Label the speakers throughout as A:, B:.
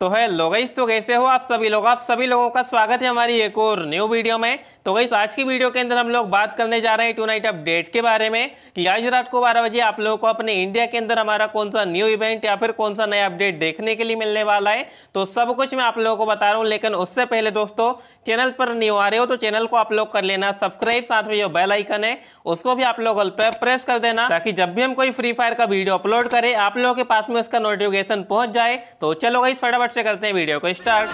A: तो है लोगाइस तो कैसे हो आप सभी लोग आप सभी लोगों का स्वागत है हमारी एक और न्यू वीडियो में तो गई आज की वीडियो के अंदर हम लोग बात करने जा रहे हैं टू नाइट अपडेट के बारे में कि आज रात को बारह बजे आप लोगों को अपने इंडिया के अंदर हमारा कौन सा न्यू इवेंट या फिर कौन सा नया अपडेट देखने के लिए मिलने वाला है तो सब कुछ मैं आप लोगों को बता रहा हूँ लेकिन उससे पहले दोस्तों चैनल पर न्यू आ रहे हो तो चैनल को आप लोग कर लेना सब्सक्राइब साथ में जो बेल आइकन है उसको भी आप लोग प्रेस कर देना ताकि जब भी हम कोई फ्री फायर का वीडियो अपलोड करें आप लोगों के पास में उसका नोटिफिकेशन पहुंच जाए तो चलो गई फटाफट फटाफट से करते हैं वीडियो को स्टार्ट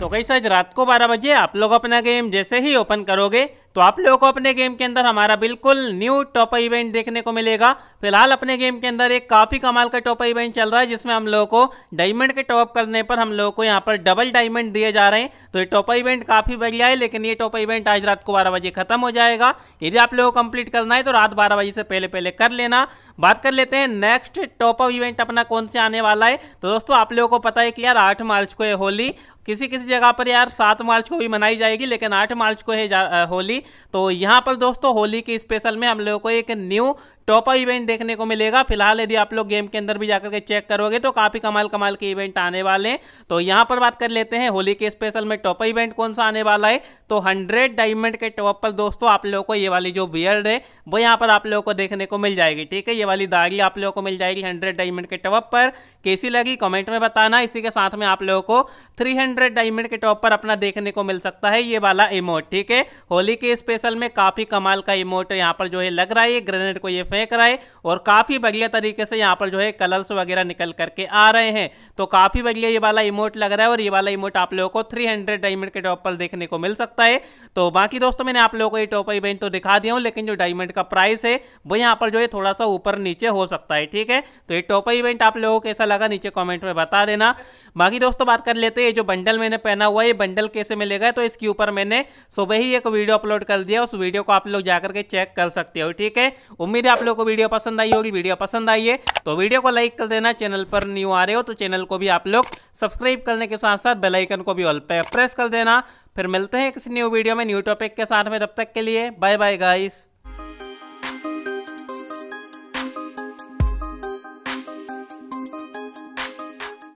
A: तो कैसे आज रात को 12 बजे आप लोग अपना गेम जैसे ही ओपन करोगे तो आप लोगों को अपने गेम के अंदर हमारा बिल्कुल न्यू टॉपर इवेंट देखने को मिलेगा फिलहाल अपने गेम के अंदर एक काफ़ी कमाल का टॉपर इवेंट चल रहा है जिसमें हम लोगों को डायमंड के टॉप करने पर हम लोगों को यहाँ पर डबल डायमंड दिए जा रहे हैं तो ये टॉपर इवेंट काफ़ी बढ़िया है लेकिन ये टॉपर इवेंट आज रात को बारह बजे खत्म हो जाएगा यदि आप लोगों को कंप्लीट करना है तो रात बारह बजे से पहले पहले कर लेना बात कर लेते हैं नेक्स्ट टॉप इवेंट अपना कौन से आने वाला है तो दोस्तों आप लोगों को पता है कि यार आठ मार्च को है होली किसी किसी जगह पर यार सात मार्च को भी मनाई जाएगी लेकिन आठ मार्च को है होली तो यहाँ पर दोस्तों होली के स्पेशल में हम लोगों को एक न्यू टॉपर इवेंट देखने को मिलेगा फिलहाल यदि आप लोग गेम के अंदर भी जाकर के चेक करोगे तो काफ़ी कमाल कमाल के इवेंट आने वाले हैं तो यहाँ पर बात कर लेते हैं होली के स्पेशल में टॉपर इवेंट कौन सा आने वाला है तो हंड्रेड डायमंड के टॉप पर दोस्तों आप लोगों को ये वाली जो बियर्ड है वो यहाँ पर आप लोगों को देखने को मिल जाएगी ठीक है ये वाली दागी आप लोगों को मिल जाएगी हंड्रेड डायमंड के टॉप पर कैसी लगी कॉमेंट में बताना इसी के साथ में आप लोगों को थ्री डायमंड के टॉप पर अपना देखने को मिल सकता है ये वाला इमोट ठीक है होली के स्पेशल में काफ़ी कमाल का इमोट यहाँ पर जो है लग रहा है ग्रेनेड को ये फेंक रहा है और काफ़ी बढ़िया तरीके से यहाँ पर जो है कलर्स वगैरह निकल करके आ रहे हैं तो काफ़ी बढ़िया ये वाला इमोट लग रहा है और ये वाला इमोट आप लोगों को थ्री डायमंड के टॉप पर देखने को मिल सकता है तो बाकी दोस्तों मैंने आप लोगों को ये टॉप इवेंट तो दिखा दिया हूँ लेकिन जो डायमंड का प्राइस है वो यहाँ पर जो है थोड़ा सा ऊपर नीचे हो सकता है ठीक है तो ये टॉप इवेंट आप लोगों को कैसा लगा नीचे कॉमेंट में बता देना बाकी दोस्तों बात कर लेते हैं जो बंडल मैंने पहना हुआ है ये बंडल कैसे मिलेगा तो इसके ऊपर मैंने सुबह ही एक वीडियो अपलोड अपलोड कर दिया उस वीडियो को आप लोग जाकर के चेक कर सकते हो ठीक है उम्मीद है आप लोग को वीडियो पसंद आई होगी वीडियो पसंद आई है तो वीडियो को लाइक कर देना चैनल पर न्यू आ रहे हो तो चैनल को भी आप लोग सब्सक्राइब करने के साथ साथ बेलाइकन को भी ऑल पे प्रेस कर देना फिर मिलते हैं किसी न्यू वीडियो में न्यू टॉपिक के साथ में तब तक के लिए बाय बाय गाइस